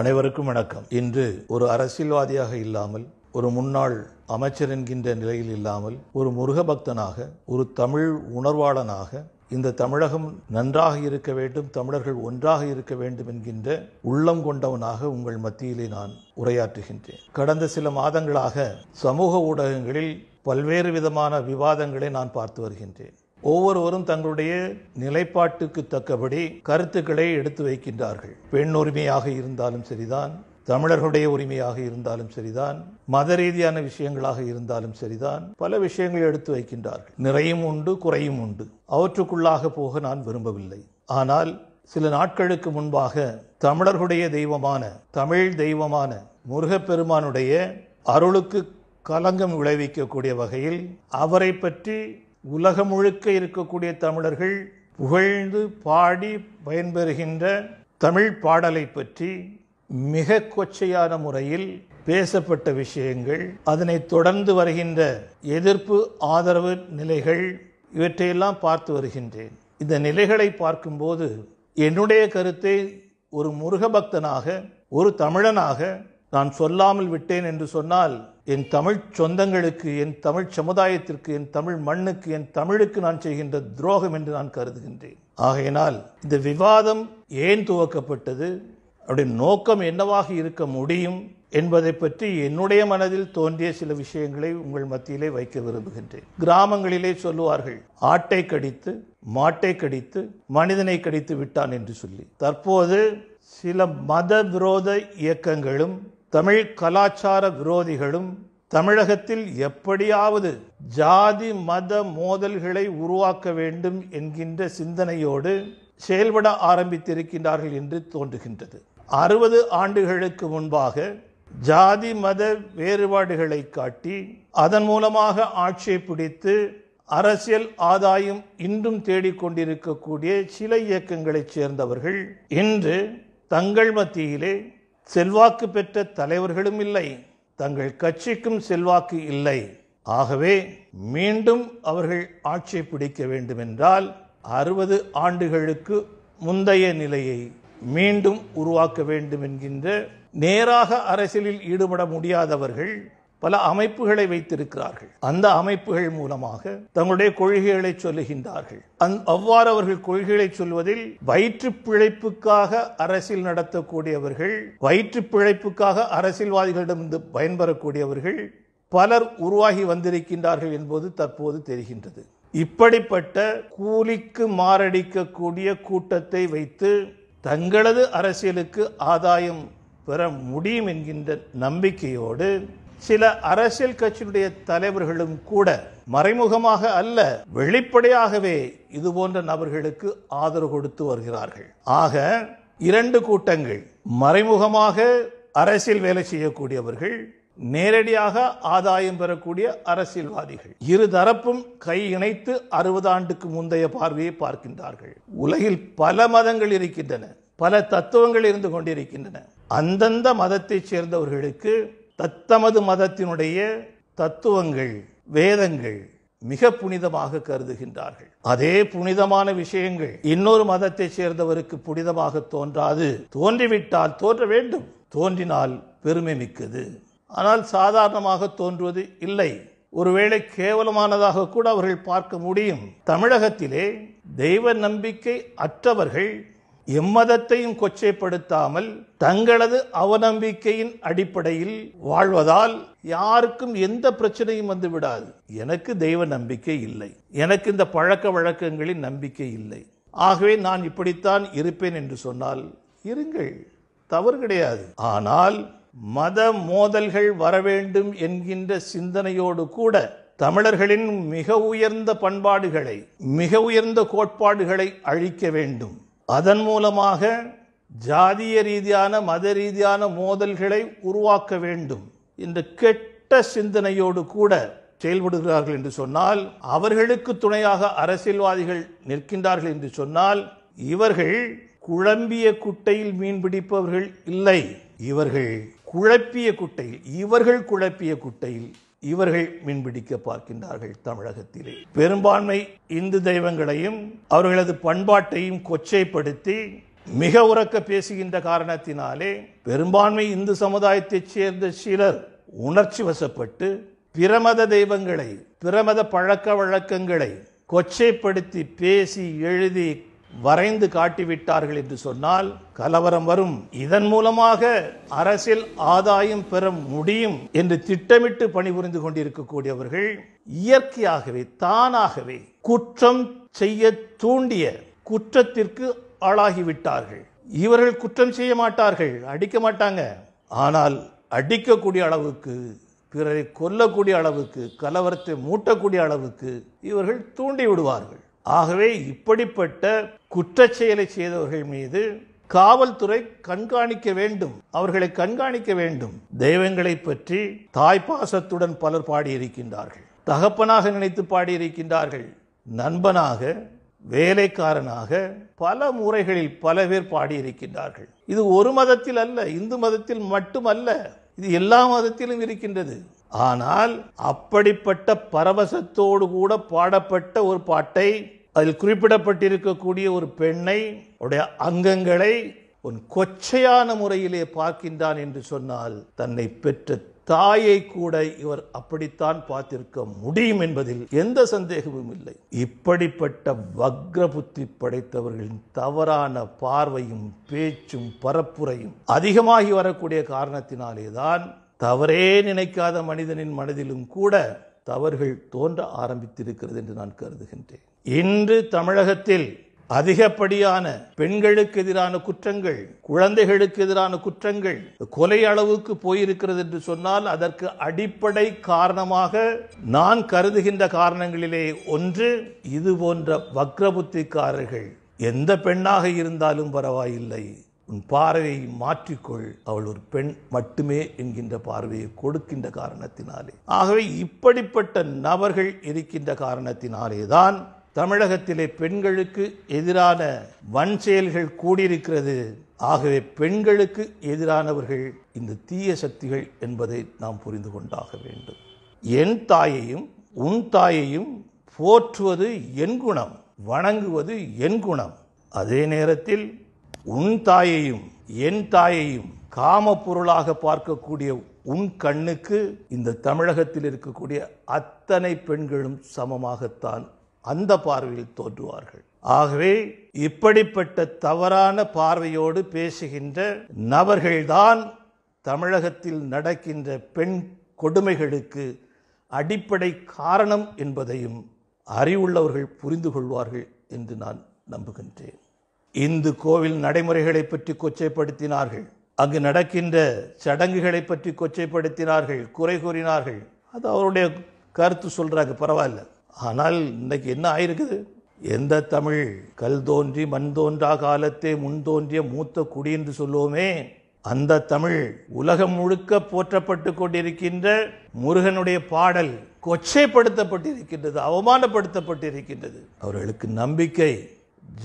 அனைவருக்கும் வணக்கம் இன்று ஒரு அரசியல்வாதியாக இல்லாமல் ஒரு முன்னாள் அமைச்சர் என்கின்ற நிலையில் இல்லாமல் ஒரு முருக பக்தனாக ஒரு தமிழ் உணர்வாளனாக இந்த தமிழகம் நன்றாக இருக்க வேண்டும் தமிழர்கள் ஒன்றாக இருக்க வேண்டும் என்கின்ற உள்ளம் கொண்டவனாக உங்கள் மத்தியிலே நான் உரையாற்றுகின்றேன் கடந்த சில மாதங்களாக சமூக ஊடகங்களில் பல்வேறு விதமான விவாதங்களை நான் பார்த்து வருகின்றேன் ஒவ்வொருவரும் தங்களுடைய நிலைப்பாட்டுக்கு தக்கபடி கருத்துக்களை எடுத்து வைக்கின்றார்கள் பெண் உரிமையாக இருந்தாலும் சரிதான் தமிழர்களுடைய உரிமையாக இருந்தாலும் சரிதான் மத ரீதியான விஷயங்களாக இருந்தாலும் சரிதான் பல விஷயங்களை எடுத்து வைக்கின்றார்கள் நிறையும் உண்டு குறையும் உண்டு அவற்றுக்குள்ளாக போக நான் விரும்பவில்லை ஆனால் சில நாட்களுக்கு முன்பாக தமிழர்களுடைய தெய்வமான தமிழ் தெய்வமான முருகப்பெருமானுடைய அருளுக்கு கலங்கம் விளைவிக்கக்கூடிய வகையில் அவரை பற்றி உலகம் முழுக்க இருக்கக்கூடிய தமிழர்கள் புகழ்ந்து பாடி பயன்பெறுகின்ற தமிழ் பாடலை பற்றி மிக கொச்சையான முறையில் பேசப்பட்ட விஷயங்கள் அதனை தொடர்ந்து வருகின்ற எதிர்ப்பு ஆதரவு நிலைகள் இவற்றையெல்லாம் பார்த்து வருகின்றேன் இந்த நிலைகளை பார்க்கும்போது என்னுடைய கருத்தை ஒரு முருக பக்தனாக ஒரு தமிழனாக நான் சொல்லாமல் விட்டேன் என்று சொன்னால் என் தமிழ் சொந்தங்களுக்கு என் தமிழ் சமுதாயத்திற்கு என் தமிழ் மண்ணுக்கு என் தமிழுக்கு நான் செய்கின்ற துரோகம் என்று நான் கருதுகின்றேன் ஆகையினால் இந்த விவாதம் ஏன் துவக்கப்பட்டது அப்படின் நோக்கம் என்னவாக இருக்க முடியும் என்பதை பற்றி என்னுடைய மனதில் தோன்றிய சில விஷயங்களை உங்கள் மத்தியிலே வைக்க விரும்புகின்றேன் கிராமங்களிலே சொல்லுவார்கள் ஆட்டை கடித்து மாட்டை கடித்து மனிதனை கடித்து விட்டான் என்று சொல்லி தற்போது சில மத விரோத இயக்கங்களும் தமிழ் கலாச்சார விரோதிகளும் தமிழகத்தில் எப்படியாவது ஜாதி மத மோதல்களை உருவாக்க வேண்டும் என்கின்ற சிந்தனையோடு செயல்பட ஆரம்பித்திருக்கின்றார்கள் என்று தோன்றுகின்றது அறுபது ஆண்டுகளுக்கு முன்பாக ஜாதி மத வேறுபாடுகளை காட்டி அதன் மூலமாக ஆட்சியை பிடித்து அரசியல் ஆதாயம் இன்றும் தேடிக்கொண்டிருக்கக்கூடிய சில இயக்கங்களைச் சேர்ந்தவர்கள் இன்று தங்கள் மத்தியிலே செல்வாக்கு பெற்ற தலைவர்களும் இல்லை தங்கள் கட்சிக்கும் செல்வாக்கு இல்லை ஆகவே மீண்டும் அவர்கள் ஆட்சியை பிடிக்க வேண்டுமென்றால் அறுபது ஆண்டுகளுக்கு முந்தைய நிலையை மீண்டும் உருவாக்க வேண்டும் என்கின்ற நேராக அரசியலில் ஈடுபட முடியாதவர்கள் பல அமைப்புகளை வைத்திருக்கிறார்கள் அந்த அமைப்புகள் மூலமாக தங்களுடைய கொள்கைகளை சொல்லுகின்றார்கள் அவ்வாறு அவர்கள் கொள்கைகளை சொல்வதில் வயிற்று பிழைப்புக்காக அரசியல் நடத்தக்கூடியவர்கள் வயிற்று பிழைப்புக்காக அரசியல்வாதிகளிடமிருந்து பயன்பெறக்கூடியவர்கள் பலர் உருவாகி வந்திருக்கின்றார்கள் என்பது தற்போது தெரிகின்றது இப்படிப்பட்ட கூலிக்கு மாரடிக்கக்கூடிய கூட்டத்தை வைத்து தங்களது அரசியலுக்கு ஆதாயம் பெற முடியும் என்கின்ற நம்பிக்கையோடு சில அரசியல் கட்சியினுடைய தலைவர்களும் கூட மறைமுகமாக அல்ல வெளிப்படையாகவே இது போன்ற நபர்களுக்கு ஆதரவு கொடுத்து வருகிறார்கள் ஆக இரண்டு கூட்டங்கள் மறைமுகமாக அரசியல் வேலை செய்யக்கூடியவர்கள் நேரடியாக ஆதாயம் பெறக்கூடிய அரசியல்வாதிகள் இருதரப்பும் கை இணைத்து அறுபது ஆண்டுக்கு முந்தைய பார்வையை பார்க்கின்றார்கள் உலகில் பல மதங்கள் இருக்கின்றன பல தத்துவங்கள் இருந்து கொண்டிருக்கின்றன அந்தந்த மதத்தைச் சேர்ந்தவர்களுக்கு தத்தமது மதத்தினுடைய தத்துவங்கள் வேதங்கள் மிக புனிதமாக கருதுகின்றார்கள் அதே புனிதமான விஷயங்கள் இன்னொரு மதத்தைச் சேர்ந்தவருக்கு புனிதமாக தோன்றாது தோன்றிவிட்டால் தோன்ற வேண்டும் தோன்றினால் பெருமை மிக்கது ஆனால் சாதாரணமாக தோன்றுவது இல்லை ஒருவேளை கேவலமானதாக கூட அவர்கள் பார்க்க முடியும் தமிழகத்திலே தெய்வ நம்பிக்கை அற்றவர்கள் எம்மதத்தையும் கொச்சைப்படுத்தாமல் தங்களது அவநம்பிக்கையின் அடிப்படையில் வாழ்வதால் யாருக்கும் எந்த பிரச்சனையும் வந்து விடாது எனக்கு தெய்வ நம்பிக்கை இல்லை எனக்கு இந்த பழக்க வழக்கங்களின் நம்பிக்கை இல்லை ஆகவே நான் இப்படித்தான் இருப்பேன் என்று சொன்னால் இருங்கள் தவறு கிடையாது ஆனால் மத மோதல்கள் வரவேண்டும் என்கின்ற சிந்தனையோடு கூட தமிழர்களின் மிக உயர்ந்த பண்பாடுகளை மிக உயர்ந்த கோட்பாடுகளை அழிக்க வேண்டும் அதன் மூலமாக ஜாதிய ரீதியான மத ரீதியான மோதல்களை உருவாக்க வேண்டும் என்ற கெட்ட சிந்தனையோடு கூட செயல்படுகிறார்கள் என்று சொன்னால் அவர்களுக்கு துணையாக அரசியல்வாதிகள் நிற்கின்றார்கள் என்று சொன்னால் இவர்கள் குழம்பிய குட்டையில் மீன் பிடிப்பவர்கள் இல்லை இவர்கள் குழப்பிய குட்டையில் இவர்கள் குழப்பிய குட்டையில் இவர்கள் மீன்பிடிக்க பார்க்கின்றார்கள் தமிழகத்திலே பெரும்பான்மை இந்து தெய்வங்களையும் அவர்களது பண்பாட்டையும் கொச்சைப்படுத்தி மிக உறக்க பேசுகின்ற காரணத்தினாலே பெரும்பான்மை இந்து சமுதாயத்தைச் சேர்ந்த சிலர் உணர்ச்சி வசப்பட்டு பிரமத தெய்வங்களை பிரமத பழக்க வழக்கங்களை கொச்சைப்படுத்தி பேசி எழுதி வரைந்து காட்டிவிட்டார்கள் என்று சொன்னால் கலவரம் வரும் இதன் மூலமாக அரசியல் ஆதாயம் பெற முடியும் என்று திட்டமிட்டு பணிபுரிந்து கொண்டிருக்கக்கூடியவர்கள் இயற்கையாகவே தானாகவே குற்றம் செய்ய தூண்டிய குற்றத்திற்கு ஆளாகிவிட்டார்கள் இவர்கள் குற்றம் செய்ய மாட்டார்கள் அடிக்க மாட்டாங்க ஆனால் அடிக்கக்கூடிய அளவுக்கு பிறரை கொல்லக்கூடிய அளவுக்கு கலவரத்தை மூட்டக்கூடிய அளவுக்கு இவர்கள் தூண்டி விடுவார்கள் ஆகவே இப்படிப்பட்ட குற்ற செயலை செய்தவர்கள் மீது காவல்துறை கண்காணிக்க வேண்டும் அவர்களை கண்காணிக்க வேண்டும் தெய்வங்களை பற்றி தாய்ப்பாசத்துடன் பலர் பாடியிருக்கின்றார்கள் தகப்பனாக நினைத்து பாடியிருக்கின்றார்கள் நண்பனாக வேலைக்காரனாக பல முறைகளில் பல பேர் பாடியிருக்கின்றார்கள் இது ஒரு மதத்தில் அல்ல இந்து மதத்தில் மட்டுமல்ல இது எல்லா மதத்திலும் இருக்கின்றது ஆனால் அப்படிப்பட்ட பரவசத்தோடு கூட பாடப்பட்ட ஒரு பாட்டை அதில் குறிப்பிடப்பட்டிருக்கக்கூடிய ஒரு பெண்ணை உடைய அங்கங்களை உன் கொச்சையான முறையிலே பார்க்கின்றான் என்று சொன்னால் தன்னை பெற்ற தாயை கூட இவர் அப்படித்தான் பார்த்திருக்க முடியும் என்பதில் எந்த சந்தேகமும் இல்லை இப்படிப்பட்ட வக்ர புத்தி படைத்தவர்களின் தவறான பார்வையும் பேச்சும் பரப்புரையும் அதிகமாகி வரக்கூடிய காரணத்தினாலேதான் தவறே நினைக்காத மனிதனின் மனதிலும் கூட தவறுகள் தோன்ற ஆரம்பித்திருக்கிறது என்று நான் கருதுகின்றேன் இன்று தமிழகத்தில் அதிகப்படியான பெண்களுக்கு எதிரான குற்றங்கள் குழந்தைகளுக்கு எதிரான குற்றங்கள் கொலை அளவுக்கு போயிருக்கிறது என்று சொன்னால் அதற்கு அடிப்படை காரணமாக நான் கருதுகின்ற காரணங்களிலே ஒன்று இது போன்ற வக்ரபுத்திக்காரர்கள் எந்த பெண்ணாக இருந்தாலும் பரவாயில்லை உன் பார்வையை மாற்றிக்கொள் அவள் ஒரு பெண் மட்டுமே என்கின்ற பார்வையை கொடுக்கின்ற காரணத்தினாலே ஆகவே இப்படிப்பட்ட நபர்கள் இருக்கின்ற காரணத்தினாலே தான் தமிழகத்திலே பெண்களுக்கு எதிரான வன் செயல்கள் கூடியிருக்கிறது ஆகவே பெண்களுக்கு எதிரானவர்கள் இந்த தீய சக்திகள் என்பதை நாம் புரிந்து கொண்டாக வேண்டும் என் தாயையும் உன் தாயையும் போற்றுவது என் குணம் வணங்குவது என் குணம் அதே நேரத்தில் உன் தாயையும் என் தாயையும் காம பொருளாக பார்க்கக்கூடிய உன் கண்ணுக்கு இந்த தமிழகத்தில் இருக்கக்கூடிய அத்தனை பெண்களும் சமமாகத்தான் அந்த பார்வையில் தோன்றுவார்கள் ஆகவே இப்படிப்பட்ட தவறான பார்வையோடு பேசுகின்ற நபர்கள்தான் தமிழகத்தில் நடக்கின்ற பெண் கொடுமைகளுக்கு அடிப்படை காரணம் என்பதையும் அறிவுள்ளவர்கள் புரிந்து கொள்வார்கள் என்று நான் நம்புகின்றேன் இந்து கோவில் நடைமுறைகளை பற்றி கொச்சைப்படுத்தினார்கள் அங்கு நடக்கின்ற சடங்குகளை பற்றி கொச்சைப்படுத்தினார்கள் குறை கூறினார்கள் அது அவருடைய கருத்து சொல்கிறாங்க பரவாயில்ல ஆனால் இன்னைக்கு என்ன ஆயிருக்குது எந்த தமிழ் கல் தோன்றி மண் தோன்றா காலத்தே முன் தோன்றிய மூத்த குடி என்று சொல்லுவோமே அந்த தமிழ் உலகம் முழுக்க போற்றப்பட்டு கொண்டிருக்கின்ற முருகனுடைய பாடல் கொச்சைப்படுத்தப்பட்டிருக்கின்றது அவமானப்படுத்தப்பட்டிருக்கின்றது அவர்களுக்கு நம்பிக்கை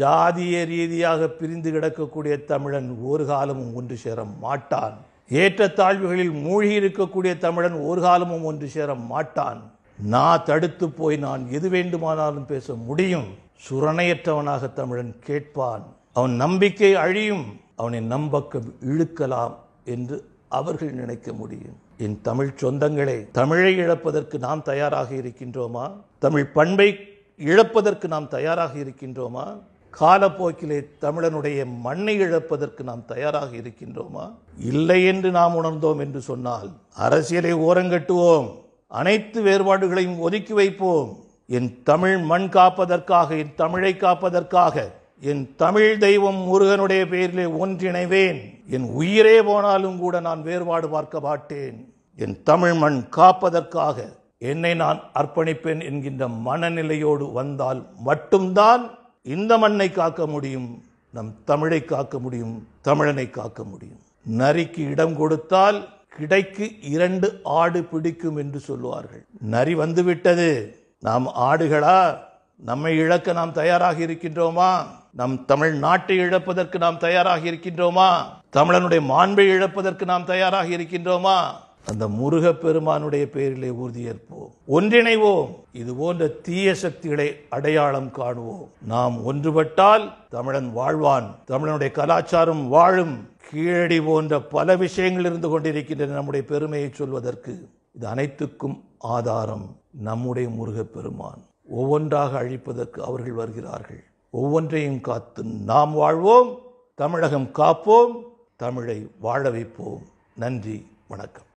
ஜாதிய ரீதியாக பிரிந்து கிடக்கக்கூடிய தமிழன் ஒரு காலமும் ஒன்று சேர மாட்டான் ஏற்ற தாழ்வுகளில் மூழ்கி இருக்கக்கூடிய தமிழன் ஒரு காலமும் ஒன்று சேர மாட்டான் நான் தடுத்து போய் நான் எது வேண்டுமானாலும் பேச முடியும் சுரணையற்றவனாக தமிழன் கேட்பான் அவன் நம்பிக்கை அழியும் அவனை நம்பக்க இழுக்கலாம் என்று அவர்கள் நினைக்க முடியும் என் தமிழ் சொந்தங்களே தமிழை இழப்பதற்கு நாம் தயாராக இருக்கின்றோமா தமிழ் பண்பை இழப்பதற்கு நாம் தயாராக இருக்கின்றோமா காலப்போக்கிலே தமிழனுடைய மண்ணை இழப்பதற்கு நாம் தயாராக இருக்கின்றோமா இல்லை என்று நாம் உணர்ந்தோம் என்று சொன்னால் அரசியலை ஓரங்கட்டுவோம் அனைத்து வேறுபாடுகளையும் ஒதுக்கி வைப்போம் என் தமிழ் மண் காப்பதற்காக என் தமிழை காப்பதற்காக என் தமிழ் தெய்வம் முருகனுடைய பெயரிலே ஒன்றிணைவேன் என் உயிரே போனாலும் கூட நான் வேறுபாடு பார்க்க மாட்டேன் என் தமிழ் மண் காப்பதற்காக என்னை நான் அர்ப்பணிப்பேன் என்கின்ற மனநிலையோடு வந்தால் மட்டும்தான் இந்த மண்ணை காக்க முடியும் நம் தமிழை காக்க முடியும் தமிழனை காக்க முடியும் நரிக்கு இடம் கொடுத்தால் கிடைக்கு இரண்டு ஆடு பிடிக்கும் என்று சொல்லுவார்கள் நரி வந்துவிட்டது நாம் ஆடுகளா நம்மை இழக்க நாம் தயாராக இருக்கின்றோமா நம் தமிழ் நாட்டை இழப்பதற்கு நாம் தயாராக இருக்கின்றோமா தமிழனுடைய மாண்பை இழப்பதற்கு நாம் தயாராக இருக்கின்றோமா அந்த பெருமானுடைய பெயரிலே உறுதியேற்போம் ஒன்றிணைவோம் இது போன்ற தீய சக்திகளை அடையாளம் காணுவோம் நாம் ஒன்றுபட்டால் தமிழன் வாழ்வான் தமிழனுடைய கலாச்சாரம் வாழும் கீழடி போன்ற பல விஷயங்கள் இருந்து கொண்டிருக்கின்றன நம்முடைய பெருமையை சொல்வதற்கு இது அனைத்துக்கும் ஆதாரம் நம்முடைய முருகப்பெருமான் பெருமான் ஒவ்வொன்றாக அழிப்பதற்கு அவர்கள் வருகிறார்கள் ஒவ்வொன்றையும் காத்து நாம் வாழ்வோம் தமிழகம் காப்போம் தமிழை வாழ வைப்போம் நன்றி வணக்கம்